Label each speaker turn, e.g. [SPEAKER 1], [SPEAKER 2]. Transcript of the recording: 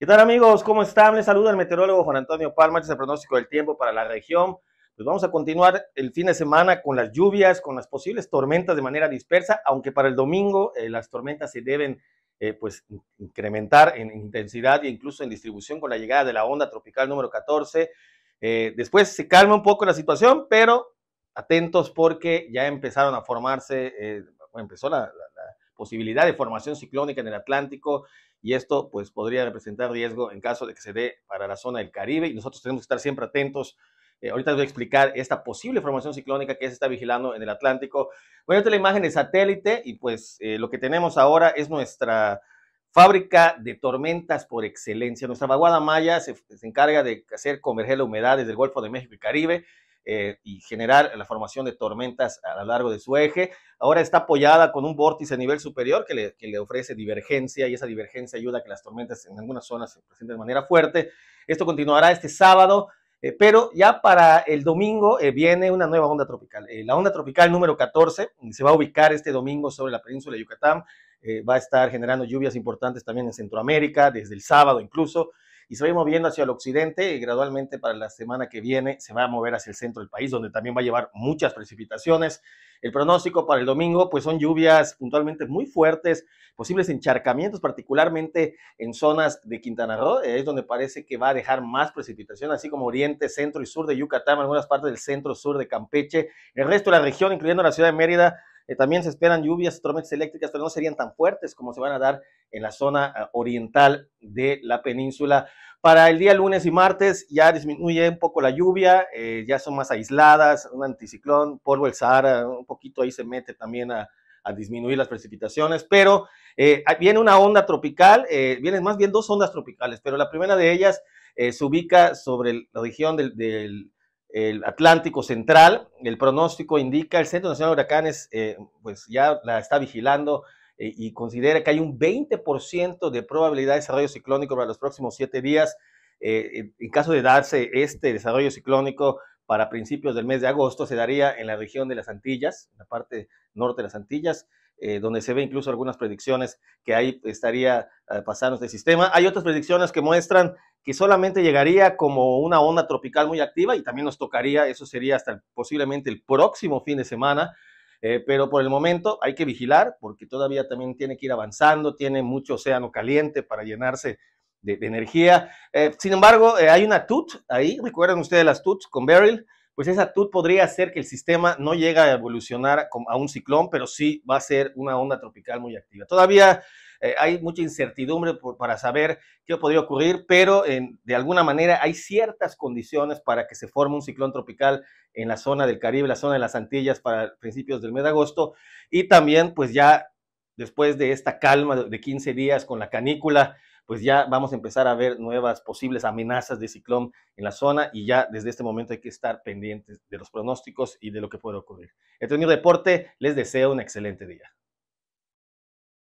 [SPEAKER 1] ¿Qué tal amigos? ¿Cómo están? Les saluda el meteorólogo Juan Antonio Palma, este el pronóstico del tiempo para la región. Pues vamos a continuar el fin de semana con las lluvias, con las posibles tormentas de manera dispersa, aunque para el domingo eh, las tormentas se deben eh, pues incrementar en intensidad e incluso en distribución con la llegada de la onda tropical número 14. Eh, después se calma un poco la situación, pero atentos porque ya empezaron a formarse, empezó la posibilidad de formación ciclónica en el Atlántico y esto pues podría representar riesgo en caso de que se dé para la zona del Caribe y nosotros tenemos que estar siempre atentos. Eh, ahorita les voy a explicar esta posible formación ciclónica que se está vigilando en el Atlántico. Bueno, esta es la imagen de satélite y pues eh, lo que tenemos ahora es nuestra fábrica de tormentas por excelencia. Nuestra vaguada maya se, se encarga de hacer converger la humedad desde el Golfo de México y Caribe eh, y generar la formación de tormentas a lo largo de su eje. Ahora está apoyada con un vórtice a nivel superior que le, ofrece divergencia y esa divergencia ayuda a que las tormentas en algunas zonas se presenten de manera fuerte. Esto continuará este sábado. Eh, pero ya para el domingo eh, viene una nueva onda tropical. la onda tropical número 14 se va a ubicar este domingo sobre la península de Yucatán. va a estar generando lluvias importantes también en Centroamérica, desde el sábado incluso y se va moviendo hacia el occidente y gradualmente para la semana que viene se va a mover hacia el centro del país, donde también va a llevar muchas precipitaciones. El pronóstico para el domingo, pues son lluvias puntualmente muy fuertes, posibles encharcamientos, particularmente en zonas de Quintana Roo, eh, es donde parece que va a dejar más precipitación, así como oriente, centro y sur de Yucatán, algunas partes del centro-sur de Campeche. El resto de la región, incluyendo la ciudad de Mérida, eh, también se esperan lluvias tormentas eléctricas, pero no serían tan fuertes como se van a dar en la zona eh, oriental de la península. Para el día lunes y martes ya disminuye un poco la lluvia, eh, ya son más aisladas, un anticiclón, polvo el Sahara, un poquito ahí se mete también a, disminuir las precipitaciones, pero viene una onda tropical, vienen más bien dos ondas tropicales, pero la primera de ellas se ubica sobre la región del, el Atlántico Central. El pronóstico indica, el Centro Nacional de Huracanes eh, pues ya la está vigilando eh, y considera que hay un 20% de probabilidad de desarrollo ciclónico para los próximos siete días. Eh, en caso de darse este desarrollo ciclónico para principios del mes de agosto, se daría en la región de las Antillas, en la parte norte de las Antillas, eh, donde se ve incluso algunas predicciones que ahí estaría eh, pasando este sistema. Hay otras predicciones que muestran que solamente llegaría como una onda tropical muy activa y también nos tocaría, eso sería hasta posiblemente el próximo fin de semana, eh, pero por el momento hay que vigilar porque todavía también tiene que ir avanzando, tiene mucho océano caliente para llenarse de, energía. sin embargo, hay una TUT ahí, recuerden ustedes las TUT con Beryl, pues esa TUT podría hacer que el sistema no llegue a evolucionar a un ciclón, pero sí va a ser una onda tropical muy activa. Todavía eh, hay mucha incertidumbre para saber qué podría ocurrir, pero de alguna manera hay ciertas condiciones para que se forme un ciclón tropical en la zona del Caribe, la zona de las Antillas para principios del mes de agosto, y también pues ya después de esta calma de 15 días con la canícula, pues ya vamos a empezar a ver nuevas posibles amenazas de ciclón en la zona y ya desde este momento hay que estar pendientes de los pronósticos y de lo que puede ocurrir. Este es mi reporte, les deseo un excelente día.